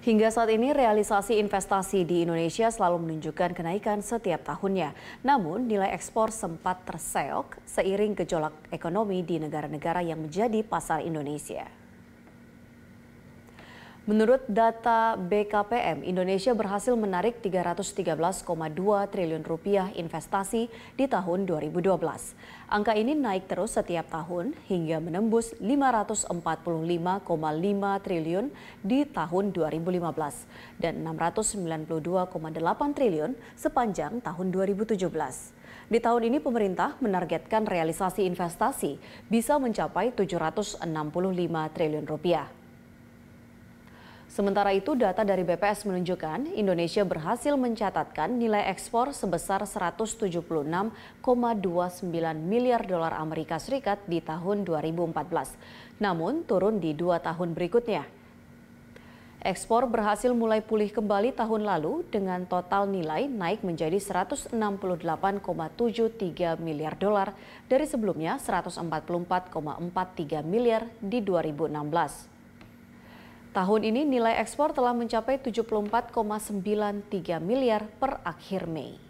Hingga saat ini realisasi investasi di Indonesia selalu menunjukkan kenaikan setiap tahunnya. Namun nilai ekspor sempat terseok seiring gejolak ekonomi di negara-negara yang menjadi pasar Indonesia. Menurut data BKPM, Indonesia berhasil menarik 313,2 triliun rupiah investasi di tahun 2012. Angka ini naik terus setiap tahun hingga menembus 545,5 triliun di tahun 2015 dan 692,8 triliun sepanjang tahun 2017. Di tahun ini pemerintah menargetkan realisasi investasi bisa mencapai 765 triliun rupiah. Sementara itu, data dari BPS menunjukkan Indonesia berhasil mencatatkan nilai ekspor sebesar 176,29 miliar dolar Amerika Serikat di tahun 2014, namun turun di dua tahun berikutnya. Ekspor berhasil mulai pulih kembali tahun lalu dengan total nilai naik menjadi 168,73 miliar dolar dari sebelumnya 144,43 miliar di 2016. Tahun ini nilai ekspor telah mencapai 74,93 miliar per akhir Mei.